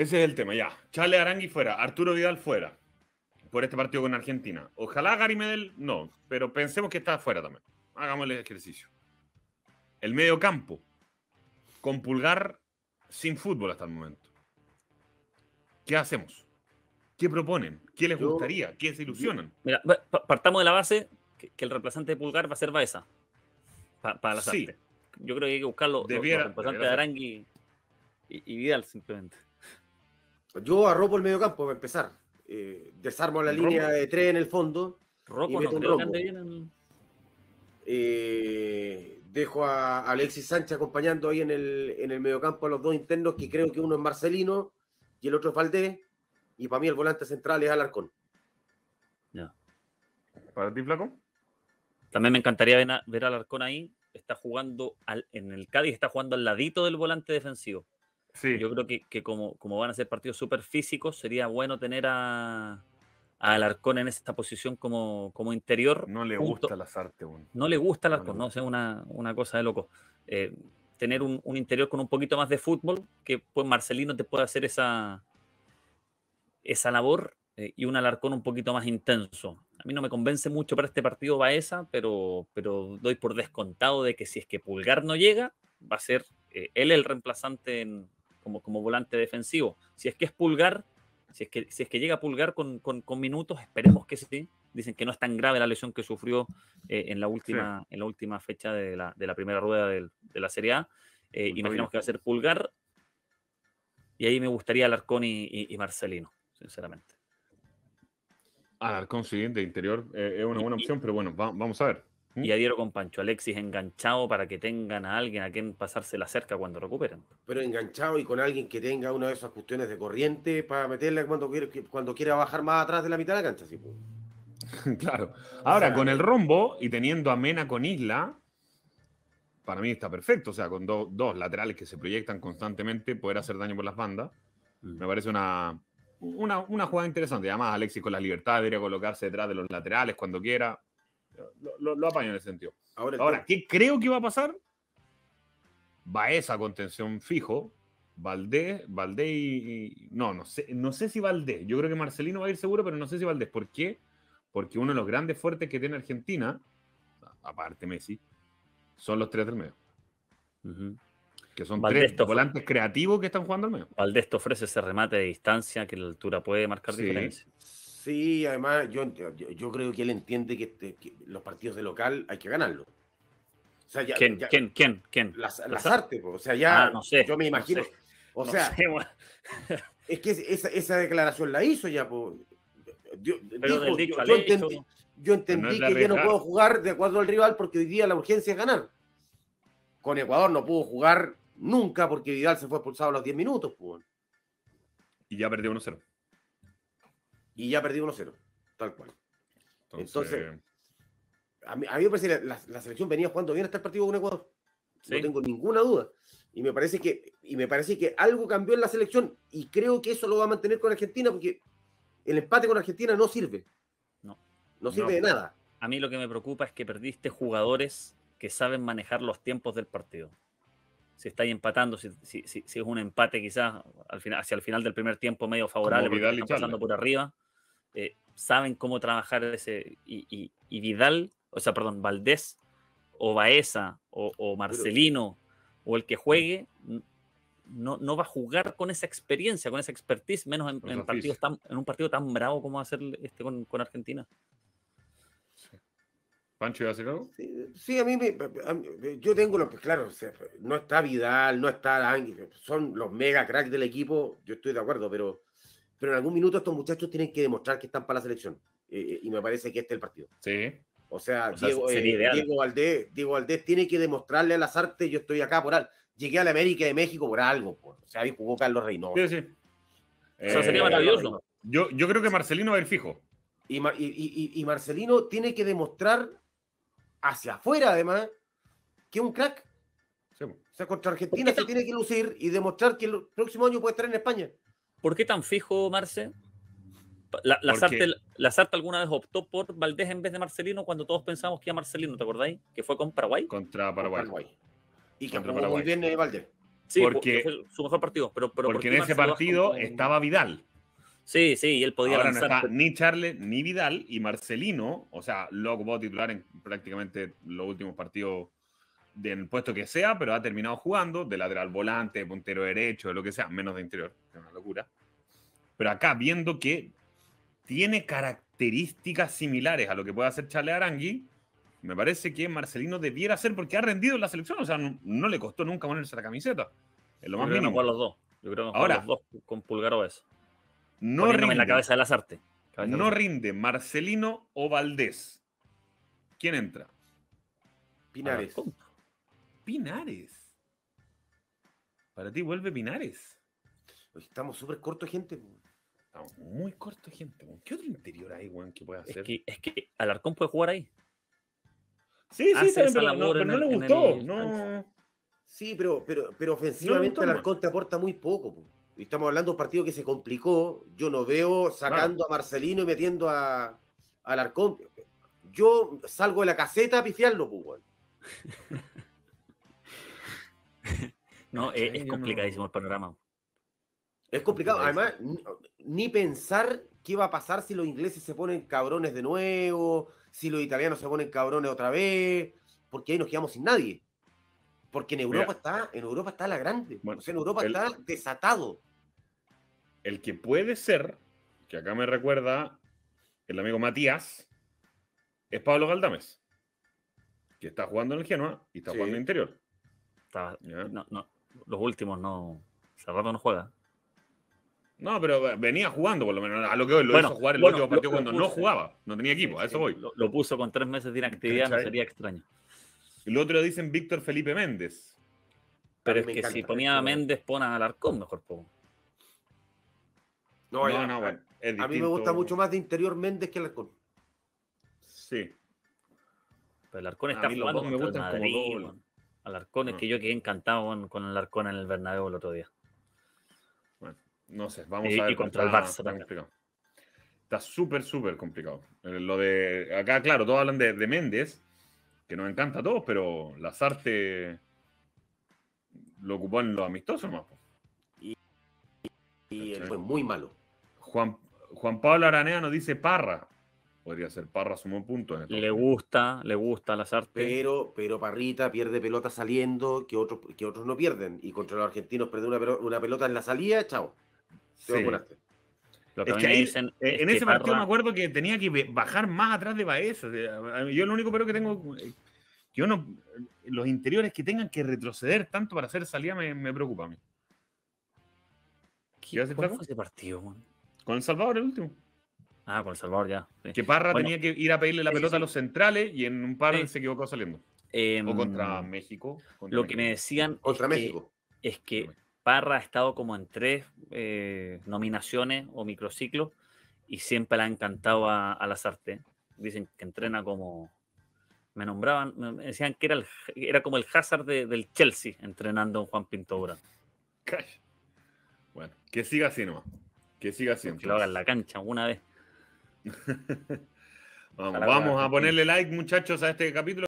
Ese es el tema, ya. Chale Arangui fuera, Arturo Vidal fuera, por este partido con Argentina. Ojalá Gary Medel, no, pero pensemos que está fuera también. Hagámosle el ejercicio. El medio campo, con pulgar sin fútbol hasta el momento. ¿Qué hacemos? ¿Qué proponen? ¿Qué les gustaría? ¿Qué se ilusionan? Mira, partamos de la base que, el reemplazante de pulgar va a ser Baeza. Para la salida. Yo creo que hay que buscarlo. Debiera, los de Arangui y Vidal simplemente. Yo arropo el mediocampo para empezar. Eh, desarmo la línea de tres en el fondo. y eh, dejo a Alexis Sánchez acompañando ahí en el, en el mediocampo a los dos internos, que creo que uno es Marcelino y el otro es Valdés. Y para mí el volante central es Alarcón. No. ¿Para ti, Flaco? También me encantaría ver Alarcón ahí. Está jugando al, en el Cádiz, está jugando al ladito del volante defensivo. Yo creo que, como, van a ser partidos súper físicos, sería bueno tener a, Alarcón en esta posición como, interior. No le gusta las artes. No le gusta Alarcón, no, no, una, cosa de loco. Eh, tener un, interior con un poquito más de fútbol, que pues Marcelino te pueda hacer esa, esa labor eh, y un Alarcón un poquito más intenso. A mí no me convence mucho para este partido Baeza, pero, pero doy por descontado de que si es que Pulgar no llega, va a ser eh, él el reemplazante en, como, volante defensivo. Si es que es Pulgar, si es que, si es que llega a Pulgar con, minutos, esperemos que sí. Dicen que no es tan grave la lesión que sufrió eh, en, la última, en la última fecha de la, primera rueda de la Serie A. Eh, imaginamos que va a ser Pulgar. Y ahí me gustaría Alarcón y, y, Marcelino, sinceramente. Alarcón, siguiente, interior, eh, es una buena opción, pero bueno, vamos a ver. ¿Mm? Y adhiero con Pancho Alexis enganchado para que tengan a alguien a quien pasarse la cerca cuando recuperan. Pero enganchado y con alguien que tenga una de esas cuestiones de corriente para meterle cuando, cuando quiera bajar más atrás de la mitad de la cancha. ¿sí? claro. Ahora, con el eh, rombo y teniendo a Mena con Isla, para mí está perfecto. O sea, con dos laterales que se proyectan constantemente, poder hacer daño por las bandas. Mm. Me parece una, una, jugada interesante. Además, Alexis con la libertad debería colocarse detrás de los laterales cuando quiera lo, apaño en ese sentido. Ahora, ¿qué creo que va a pasar? Va esa contención fijo. Valdés, Valdés y, No, no sé, no sé si Valdés. Yo creo que Marcelino va a ir seguro, pero no sé si Valdés. ¿Por qué? Porque uno de los grandes fuertes que tiene Argentina, aparte Messi, son los tres del medio. Que son tres volantes creativos que están jugando al medio. Valdés te ofrece ese remate de distancia que la altura puede marcar sí. Sí, además yo, yo, creo que él entiende este, que, los partidos de local hay que ganarlo. O sea, ¿Quién, ¿Quién? ¿Quién? ¿Quién? Las, artes, o sea, ya ah, yo me imagino. o sea, es que esa, declaración la hizo ya. pues. Yo, entendí, que ya no puedo jugar de acuerdo al rival porque hoy día la urgencia es ganar. Con Ecuador no pudo jugar nunca porque Vidal se fue expulsado a los 10 minutos. Y ya perdió 1-0 y ya perdió 1-0, tal cual. Entonces, a, mí, me parece que la, selección venía jugando bien hasta el partido con Ecuador. No tengo ninguna duda. Y me, parece que, y me parece que algo cambió en la selección y creo que eso lo va a mantener con Argentina porque el empate con Argentina no sirve. No. No sirve de nada. A mí lo que me preocupa es que perdiste jugadores que saben manejar los tiempos del partido. Si estáis empatando, si, es un empate quizás al final, hacia el final del primer tiempo medio favorable, porque pasando por arriba. Eh, saben cómo trabajar ese. Y, y, Vidal, o sea, perdón, Valdés, o Baeza, o, Marcelino, o el que juegue, no, no, va a jugar con esa experiencia, con esa expertise, menos en, en un partido tan bravo como va a ser este con, Argentina. ¿Pancho iba a hacer algo? Sí, a, mí yo tengo lo que, claro, no está Vidal, no está son los mega cracks del equipo, yo estoy de acuerdo, pero pero en algún minuto estos muchachos tienen que demostrar que están para la selección. Eh, eh, y me parece que este es el partido. Sí. O sea, eh, Diego, Valdés, Diego, Valdés, tiene que demostrarle a las artes, yo estoy acá por algo. Llegué a la América de México por algo. O sea, ahí jugó Carlos Reynoso. Sí, sí. eso sería maravilloso. Yo, creo que Marcelino va a fijo. Y, Marcelino tiene que demostrar hacia afuera, además, que es un crack. O sea, contra Argentina se tiene que lucir y demostrar que el próximo año puede estar en España. ¿Por qué tan fijo, Marce? La, la, alguna vez optó por Valdés en vez de Marcelino cuando todos pensamos que era Marcelino, ¿te acordáis? Que fue con Paraguay. Contra Paraguay. Y que Contra Paraguay. muy bien eh, Valdés. Sí, porque, su mejor partido. porque en ese partido estaba Vidal. Sí, sí, y él podía Ahora No ni Charles ni Vidal y Marcelino, o sea, lo ocupó titular en prácticamente los últimos partidos del puesto que sea, pero ha terminado jugando de lateral volante, de puntero derecho, de lo que sea, menos de interior, es una locura. Pero acá viendo que tiene características similares a lo que puede hacer Chale Arangui, me parece que Marcelino debiera ser, porque ha rendido en la selección, o sea, no, le costó nunca ponerse la camiseta. Es lo más mínimo. los dos. Ahora, los dos con Pulgar o eso. No rinde. en la cabeza de las artes. No rinde Marcelino o Valdés. ¿Quién entra? Pinares. Pinares. Para ti vuelve Pinares. Estamos súper corto gente. Estamos muy corto gente. ¿Qué otro interior hay, weón, que pueda hacer? Es que, Alarcón puede jugar ahí. Sí, sí, pero, no, le gustó. no. Sí, pero, pero, ofensivamente Alarcón te aporta muy poco. Estamos hablando de un partido que se complicó. Yo no veo sacando a Marcelino y metiendo a, Alarcón. Yo salgo de la caseta a pifiarlo, pues, No, ah, e, es, complicadísimo el panorama. Es complicado. Además, ni pensar qué va a pasar si los ingleses se ponen cabrones de nuevo, si los italianos se ponen cabrones otra vez, porque ahí nos quedamos sin nadie. Porque en Europa está, en Europa está la grande. o sea, en Europa está desatado. El que puede ser, que acá me recuerda el amigo Matías, es Pablo Galdames, que está jugando en el Genoa y está jugando en interior. no, no, los últimos no. Cerrado no juega. No, pero venía jugando por lo menos. A lo que hoy lo bueno, jugar el último partido cuando no jugaba, no tenía equipo, a eso voy. Lo, puso con tres meses de inactividad, no sería extraño. El otro dicen Víctor Felipe Méndez. Pero es que si ponía a Méndez, pon a Alarcón mejor. poco. No, no, no bueno, A mí me gusta mucho más de interior Méndez que Alarcón. Sí. Pero Alarcón está jugando me gusta Madrid, Alarcón, es mm. que yo quedé encantado con, el Alarcón en el Bernabéu el otro día. Bueno, no sé, vamos a ver. Y contra el Barça también. Está súper, súper complicado. Eh, lo de. Acá, claro, todos hablan de, Méndez, que nos encanta a todos, pero Lazarte lo ocupó en los amistoso, más. Y, fue muy malo. Juan, Juan Pablo Aranea nos dice Parra. Podría ser Parra sumó puntos. Le gusta, le gusta las artes. Pero, pero Parrita pierde pelota saliendo que otros, que otros no pierden. Y contra los argentinos pierde una, pelota, en la salida, chao. en ese partido me acuerdo que tenía que bajar más atrás de Baez. yo lo único pero que tengo. Eh, yo no, los interiores que tengan que retroceder tanto para hacer salida me, preocupa a mí. ¿Qué, ¿Cuál ese partido, Con El Salvador, el último. Ah, con Salvador ya. Que Parra tenía que ir a pedirle la pelota a los centrales y en un par se equivocó saliendo. Em, o contra México. lo que me decían. Contra es México. es que Parra ha estado como en tres eh, nominaciones o microciclos y siempre le ha encantado a, a las Dicen que entrena como. Me nombraban, me decían que era, era como el Hazard del Chelsea entrenando a Juan Pinto Bueno, que siga así nomás. Que siga así. Que lo haga en la cancha una vez. vamos, a, ponerle like, muchachos, a este capítulo.